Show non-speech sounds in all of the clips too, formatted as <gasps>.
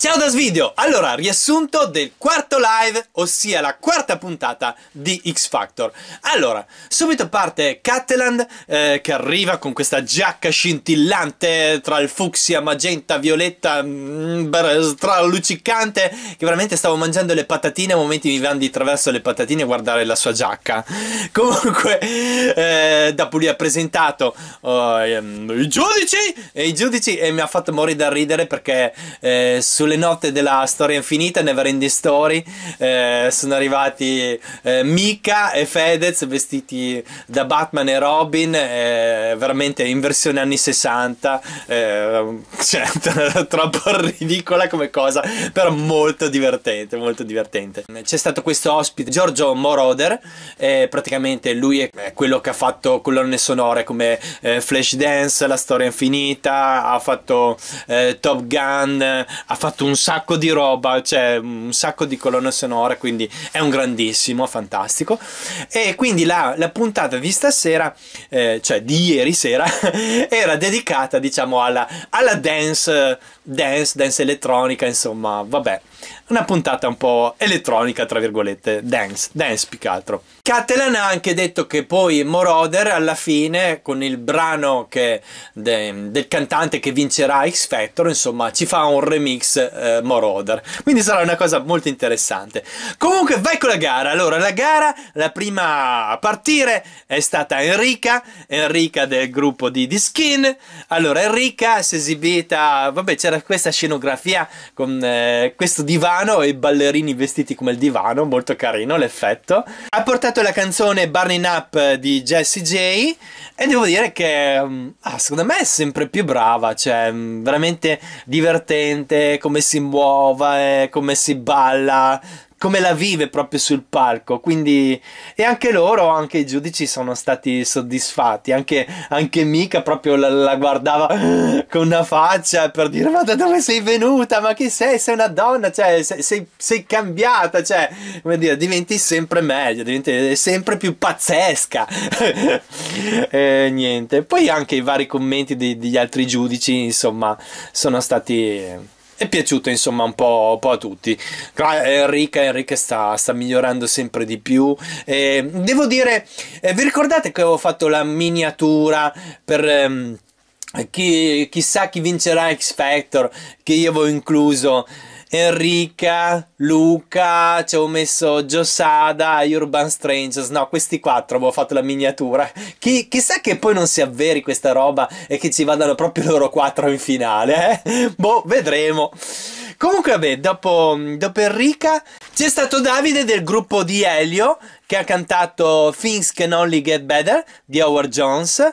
Ciao da Svideo! Allora, riassunto del quarto live, ossia la quarta puntata di X Factor. Allora, subito parte Cataland eh, che arriva con questa giacca scintillante tra il fucsia, magenta, violetta, mh, mm, straluccicante, che veramente stavo mangiando le patatine, a momenti mi vanno di traverso le patatine a guardare la sua giacca. <laughs> Comunque, eh, dopo lui ha presentato oh, ehm, i giudici, e i giudici e mi ha fatto morire da ridere perché eh, sulla sulle note della storia infinita, Neverending Story, eh, sono arrivati eh, Mika e Fedez vestiti da Batman e Robin, eh, veramente in versione anni 60, eh, certo, cioè, <laughs> troppo ridicola come cosa, però molto divertente, molto divertente. C'è stato questo ospite, Giorgio Moroder, praticamente lui è quello che ha fatto colonne sonore come eh, Flash Dance, La storia infinita, ha fatto eh, Top Gun, ha fatto fatto un sacco di roba, cioè un sacco di colonne sonore, quindi è un grandissimo, fantastico. E quindi la, la puntata di stasera, eh, cioè di ieri sera, <laughs> era dedicata diciamo alla, alla dance dance, dance elettronica, insomma, vabbè. Una puntata un po' elettronica, tra virgolette, dance, dance più che altro. Catalan ha anche detto che poi Moroder alla fine, con il brano che, de, del cantante che vincerà X Factor, insomma, ci fa un remix eh, Moroder. Quindi sarà una cosa molto interessante. Comunque, vai con la gara. Allora, la gara, la prima a partire è stata Enrica, Enrica del gruppo di The Skin. Allora, Enrica si è esibita, vabbè, c'era questa scenografia con eh, questo divano e i ballerini vestiti come il divano, molto carino l'effetto. Ha portato la canzone Burning Up di Jessie J e devo dire che mm, ah, secondo me è sempre più brava, cioè mm, veramente divertente come si muova, muove, come si balla come la vive proprio sul palco. Quindi, e anche loro, anche i giudici sono stati soddisfatti. Anche, anche Mika proprio la, la, guardava <gasps> con una faccia per dire: Ma da dove sei venuta? Ma chi sei? Sei una donna, cioè, sei, sei, sei cambiata, cioè, come dire, diventi sempre meglio, diventi sempre più pazzesca. <laughs> e niente. Poi anche i vari commenti degli altri giudici, insomma, sono stati è piaciuta insomma un po', un po a tutti. Enrica, eh, Enrica sta, sta, migliorando sempre di più. E devo dire, eh, vi ricordate che avevo fatto la miniatura per... Um, chi, chissà chi vincerà X Factor che io avevo incluso Enrica, Luca, ci ho messo Giosada, Urban Strangers, no, questi quattro avevo fatto la miniatura. Chi, chissà che poi non si avveri questa roba e che ci vadano proprio loro quattro in finale, eh? Boh, vedremo. Comunque, vabbè, dopo, dopo Enrica c'è stato Davide del gruppo di Elio che ha cantato Things Can Only Get Better di Howard Jones.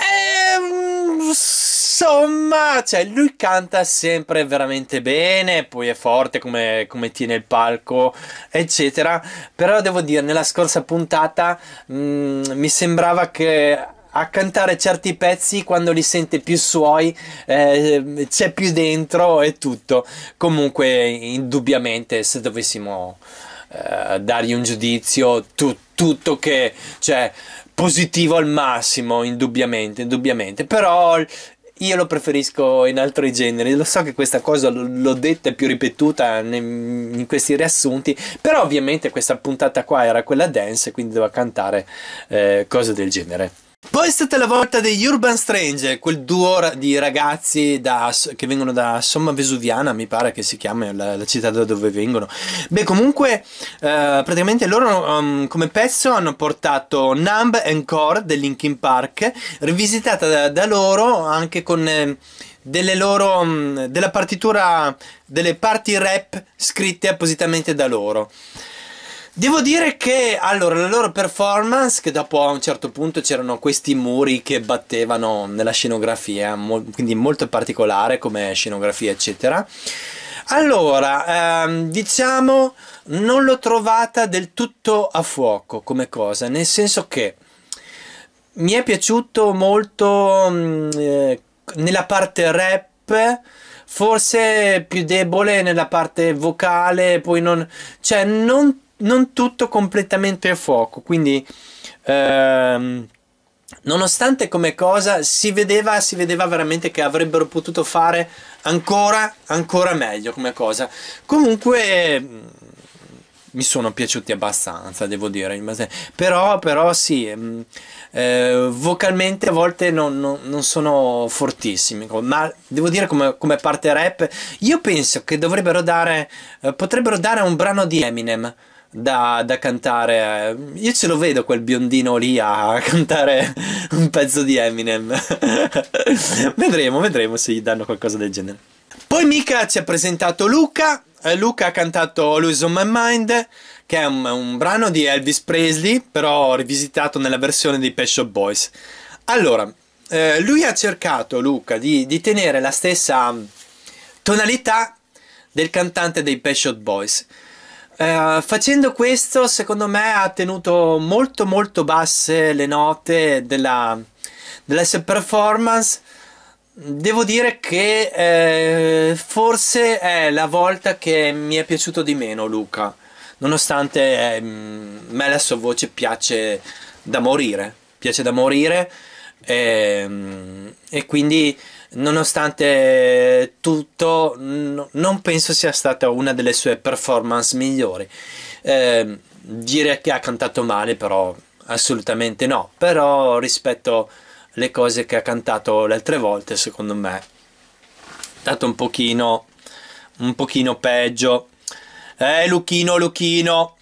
Ehm, insomma, cioè, lui canta sempre veramente bene, poi è forte come, come, tiene il palco, eccetera. Però devo dire, nella scorsa puntata mh, mm, mi sembrava che a cantare certi pezzi quando li sente più suoi eh, c'è più dentro e tutto comunque indubbiamente se dovessimo eh, dargli un giudizio tu, tutto che cioè positivo al massimo, indubbiamente, indubbiamente, però io lo preferisco in altri generi, lo so che questa cosa l'ho detta e più ripetuta in questi riassunti, però ovviamente questa puntata qua era quella dance, quindi doveva cantare eh, cose del genere. Poi è stata la volta degli Urban Strange, quel duo di ragazzi da, che vengono da Somma Vesuviana, mi pare che si chiami la, la città da dove vengono. Beh, comunque, eh, praticamente loro um, come pezzo hanno portato Numb and Core del Linkin Park, rivisitata da, da loro anche con... Eh, delle loro mh, mm, della partitura delle parti rap scritte appositamente da loro Devo dire che allora la loro performance, che dopo a un certo punto c'erano questi muri che battevano nella scenografia, mo quindi molto particolare come scenografia, eccetera. Allora, ehm, diciamo, non l'ho trovata del tutto a fuoco come cosa, nel senso che mi è piaciuto molto mm, eh, nella parte rap forse più debole nella parte vocale, poi non, cioè non non tutto completamente a fuoco, quindi ehm, nonostante come cosa si vedeva, si vedeva veramente che avrebbero potuto fare ancora, ancora meglio come cosa. Comunque mm, mi sono piaciuti abbastanza, devo dire, però, però sì, mm, eh, vocalmente a volte non, non, non, sono fortissimi, ma devo dire come, come, parte rap, io penso che dovrebbero dare, eh, potrebbero dare un brano di Eminem da, da, cantare. Io ce lo vedo quel biondino lì a <laughs> cantare un pezzo di Eminem. <laughs> vedremo, vedremo se gli danno qualcosa del genere. Poi Mika ci ha presentato Luca. Eh, Luca ha cantato Lose on My Mind, che è un, un brano di Elvis Presley, però rivisitato nella versione dei Pet Shop Boys. Allora, eh, lui ha cercato, Luca, di, di tenere la stessa tonalità del cantante dei Pet Shop Boys eh, facendo questo, secondo me ha tenuto molto molto basse le note della, della S performance. Devo dire che eh, forse è la volta che mi è piaciuto di meno Luca, nonostante eh, mm, me la sua voce piace da morire, piace da morire e, ehm, e quindi nonostante tutto no, non penso sia stata una delle sue performance migliori eh, dire che ha cantato male però assolutamente no però rispetto alle cose che ha cantato le altre volte secondo me è stato un pochino un pochino peggio eh Luchino Luchino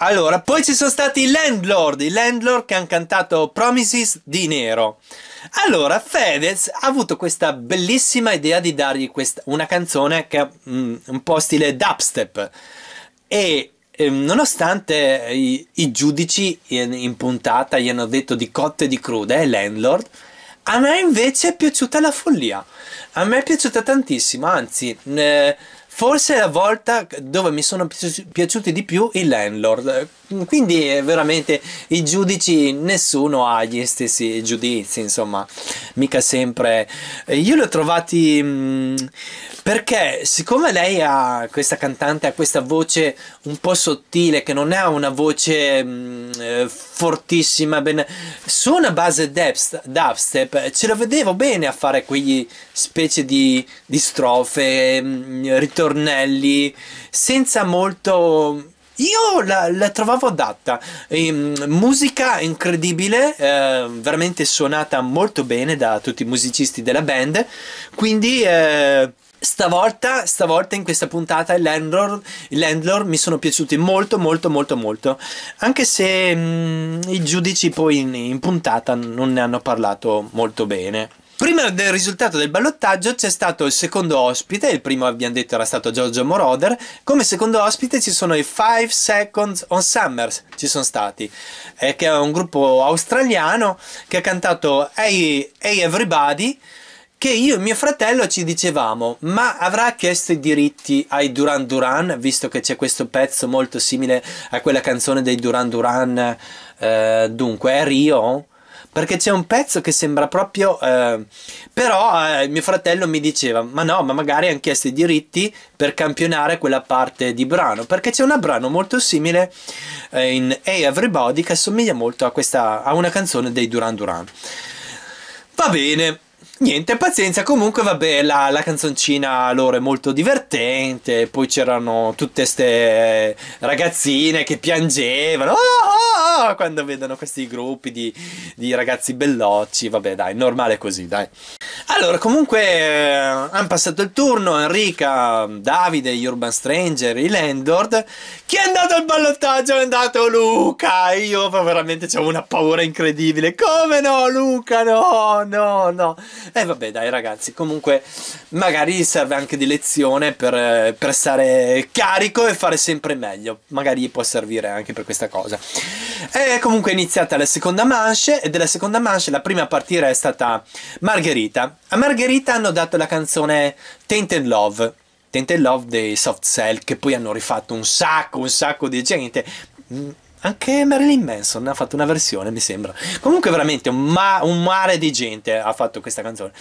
allora, poi ci sono stati i Landlord, i Landlord che hanno cantato Promises di nero. Allora, Fedez ha avuto questa bellissima idea di dargli questa, una canzone che è mm, un po' stile dubstep e eh, nonostante i, i giudici in, in, puntata gli hanno detto di cotte e di crude, eh, Landlord, a me invece è piaciuta la follia. A me è piaciuta tantissimo, anzi... Eh, Forse è la volta dove mi sono piaciuti di più i landlord, quindi eh, veramente i giudici, nessuno ha gli stessi giudizi, insomma, mica sempre. Io li ho trovati mm, perché siccome lei ha questa cantante, ha questa voce un po' sottile, che non è una voce mm, eh, fortissima. Ben... Su una base dubstep ce la vedevo bene a fare quegli specie di, di strofe, mm, ritornelli, senza molto. Io la, la trovavo adatta, ehm, musica incredibile, eh, veramente suonata molto bene da tutti i musicisti della band, quindi eh, Stavolta, stavolta in questa puntata il landlord, il landlord mi sono piaciuti molto molto molto molto anche se mh, mm, i giudici poi in, in puntata non ne hanno parlato molto bene Prima del risultato del ballottaggio c'è stato il secondo ospite, il primo abbiamo detto era stato Giorgio Moroder, come secondo ospite ci sono i 5 Seconds on Summers, ci sono stati, eh, che è un gruppo australiano che ha cantato Hey, hey Everybody, che io e mio fratello ci dicevamo ma avrà chiesto i diritti ai Duran Duran visto che c'è questo pezzo molto simile a quella canzone dei Duran Duran eh, dunque è Rio perché c'è un pezzo che sembra proprio eh, però eh, mio fratello mi diceva ma no ma magari hanno chiesto i diritti per campionare quella parte di brano perché c'è un brano molto simile eh, in Hey Everybody che assomiglia molto a, questa, a una canzone dei Duran Duran va bene niente, pazienza. Comunque, vabbè, la, la, canzoncina loro è molto divertente. Poi c'erano tutte queste ragazzine che piangevano oh, oh, oh, quando vedono questi gruppi di, di ragazzi bellocci. Vabbè, dai, normale così, dai. Allora, comunque, eh, hanno passato il turno Enrica, Davide, gli Urban Stranger, i Landlord. Chi è andato al ballottaggio è andato Luca. Io veramente ho una paura incredibile. Come no, Luca? No, no, no. E eh, vabbè, dai, ragazzi, comunque, magari serve anche di lezione per, eh, per stare carico e fare sempre meglio. Magari può servire anche per questa cosa. E comunque è iniziata la seconda manche, e della seconda manche la prima a partire è stata Margherita. A Margherita hanno dato la canzone Tainted Love. Tainted Love dei Soft Cell, che poi hanno rifatto un sacco, un sacco di gente mm, anche Marilyn Manson ha fatto una versione, mi sembra. Comunque, veramente un, ma un mare di gente ha fatto questa canzone.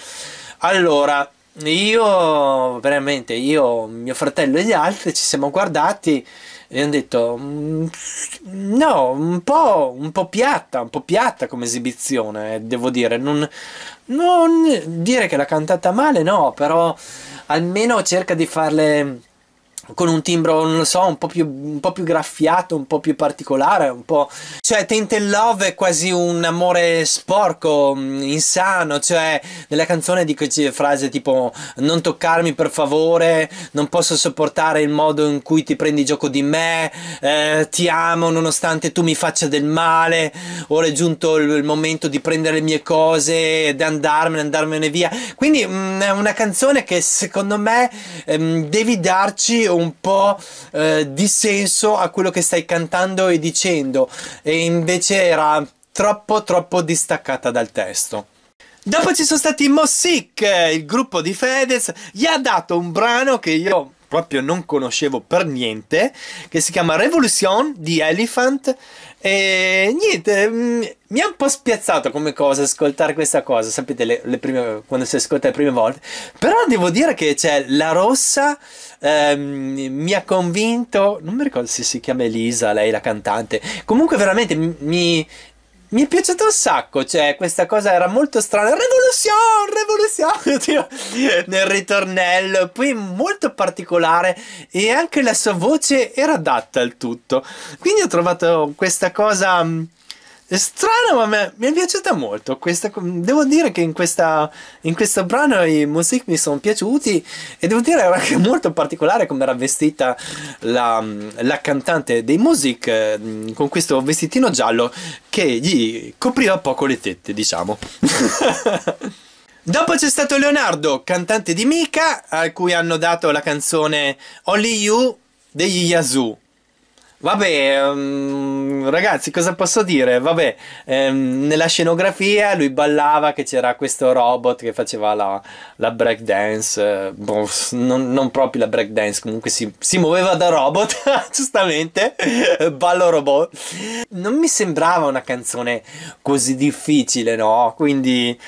Allora, io veramente, io, mio fratello e gli altri ci siamo guardati e hanno detto mm, no, un po', un po' piatta, un po' piatta come esibizione, devo dire, non, non dire che l'ha cantata male, no, però almeno cerca di farle con un timbro, non lo so, un po, più, un po' più, graffiato, un po' più particolare, un po'... Cioè, Taint Love è quasi un amore sporco, mm, insano, cioè, nella canzone dico frase tipo non toccarmi per favore, non posso sopportare il modo in cui ti prendi gioco di me, eh, ti amo nonostante tu mi faccia del male, ora è giunto il, il momento di prendere le mie cose ed andarmene, andarmene via. Quindi mh, mm, è una canzone che secondo me mh, ehm, devi darci un po' eh, di senso a quello che stai cantando e dicendo e invece era troppo troppo distaccata dal testo. Dopo ci sono stati Mossick, il gruppo di Fedez, gli ha dato un brano che io proprio non conoscevo per niente, che si chiama Revolution di Elephant. E niente, mm, mi ha un po' spiazzato come cosa ascoltare questa cosa, sapete, le, le prime, quando si ascolta le prime volte. Però devo dire che c'è la rossa Ehm, mi ha convinto, non mi ricordo se si chiama Elisa, lei la cantante, comunque veramente mi, mi è piaciuto un sacco, cioè questa cosa era molto strana, revolution, revolution, <laughs> nel ritornello, poi molto particolare e anche la sua voce era adatta al tutto, quindi ho trovato questa cosa mm, è strano, ma me, mi è piaciuta molto. Questa, devo dire che in, questa, in questo brano i music mi sono piaciuti e devo dire era anche molto particolare come era vestita la, la cantante dei music mm, con questo vestitino giallo che gli copriva poco le tette, diciamo. <laughs> Dopo c'è stato Leonardo, cantante di Mika, a cui hanno dato la canzone Only You degli Yazoo Vabbè, ehm, ragazzi, cosa posso dire? Vabbè, ehm, nella scenografia lui ballava che c'era questo robot che faceva la, la breakdance, eh, boh, non, non, proprio la break dance, comunque si, si muoveva da robot, <laughs> giustamente, ballo robot. Non mi sembrava una canzone così difficile, no? Quindi...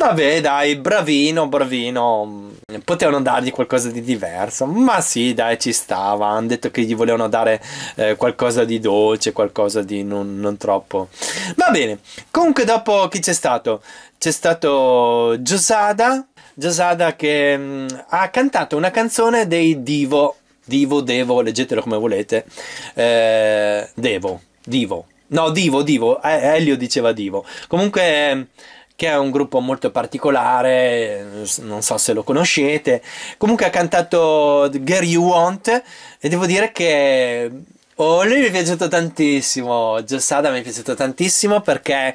Vabbè, dai, bravino, bravino. Potevano dargli qualcosa di diverso. Ma sì, dai, ci stava. Hanno detto che gli volevano dare eh, qualcosa di dolce, qualcosa di non, non troppo. Va bene. Comunque, dopo chi c'è stato? C'è stato Giosada. Giosada che mh, mm, ha cantato una canzone dei Divo. Divo, Devo, leggetelo come volete. Eh, Devo, Divo. No, Divo, Divo. Eh, Elio diceva Divo. Comunque che è un gruppo molto particolare, non so se lo conoscete. Comunque ha cantato The Girl You Want e devo dire che Oh, lui mi è piaciuto tantissimo, Giosada mi è piaciuto tantissimo perché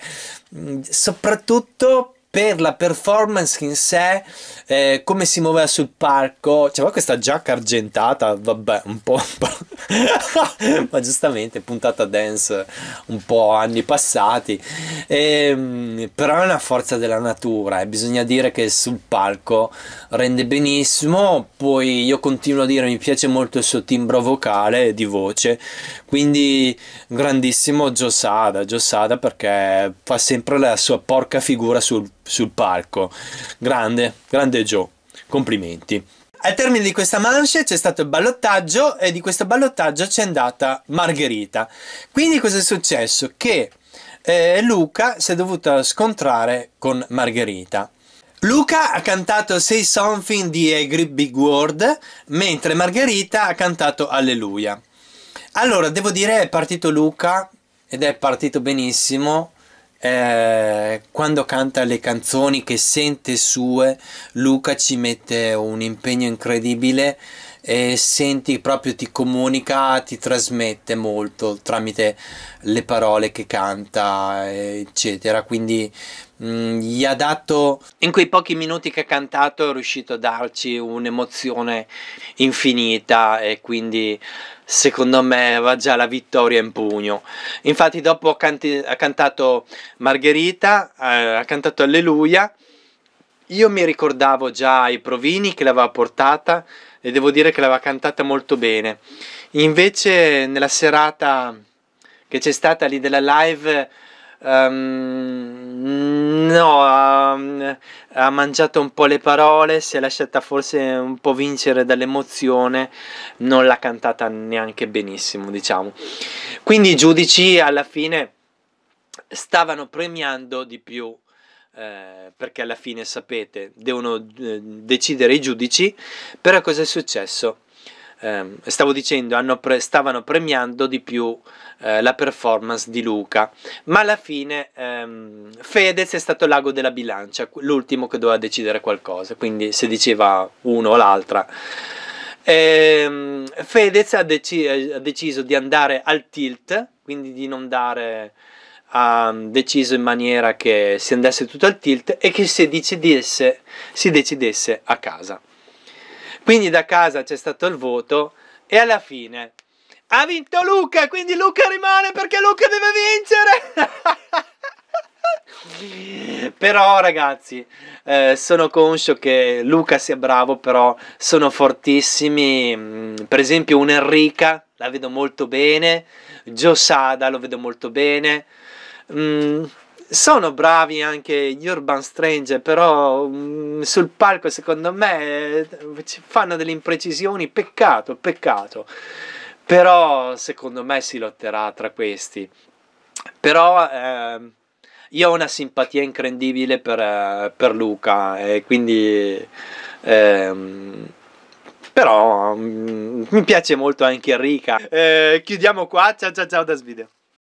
soprattutto per la performance in sé, eh, come si muoveva sul palco, c'era cioè, questa giacca argentata, vabbè, un po', un po'. <laughs> ma giustamente puntata dance un po' anni passati, e, ehm, però è una forza della natura e eh. bisogna dire che sul palco rende benissimo, poi io continuo a dire mi piace molto il suo timbro vocale e di voce, quindi grandissimo Giosada, Giosada perché fa sempre la sua porca figura sul palco sul palco. Grande, grande Joe, complimenti. Al termine di questa manche c'è stato il ballottaggio e di questo ballottaggio c'è andata Margherita. Quindi cosa è successo? Che eh, Luca si è dovuto scontrare con Margherita. Luca ha cantato Say Something di A Great Big World, mentre Margherita ha cantato Alleluia. Allora, devo dire, è partito Luca ed è partito benissimo, eh, quando canta le canzoni che sente sue, Luca ci mette un impegno incredibile e senti proprio ti comunica, ti trasmette molto tramite le parole che canta, eccetera. Quindi mh, mm, gli ha dato. In quei pochi minuti che ha cantato è riuscito a darci un'emozione infinita e quindi secondo me va già la vittoria in pugno. Infatti, dopo ha, canti, ha cantato Margherita, eh, ha cantato Alleluia. Io mi ricordavo già i provini che l'aveva portata e devo dire che l'aveva cantata molto bene. Invece nella serata che c'è stata lì della live um, no, ha, ehm, ha, mangiato un po' le parole, si è lasciata forse un po' vincere dall'emozione, non l'ha cantata neanche benissimo, diciamo. Quindi i giudici alla fine stavano premiando di più eh, perché alla fine sapete, devono eh, decidere i giudici, però cosa è successo? Eh, stavo dicendo, pre stavano premiando di più eh, la performance di Luca, ma alla fine ehm, Fedez è stato l'ago della bilancia, l'ultimo che doveva decidere qualcosa, quindi se diceva uno o l'altra. Ehm, Fedez ha, deci ha deciso di andare al tilt, quindi di non dare ha deciso in maniera che si andasse tutto al tilt e che si decidesse, si decidesse a casa. Quindi da casa c'è stato il voto e alla fine ha vinto Luca, quindi Luca rimane perché Luca deve vincere! <laughs> <laughs> Però ragazzi, eh, sono conscio che Luca sia bravo, però sono fortissimi. Mm, per esempio Enrica la vedo molto bene, Giosada lo vedo molto bene. Mm, sono bravi anche gli Urban Stranger, però mm, sul palco secondo me fanno delle imprecisioni, peccato, peccato. Però secondo me si lotterà tra questi. Però... Eh, io ho una simpatia incredibile per, eh, per Luca e quindi... Ehm, però mm, mi piace molto anche Enrica. Eh, chiudiamo qua, ciao ciao ciao da Svideo.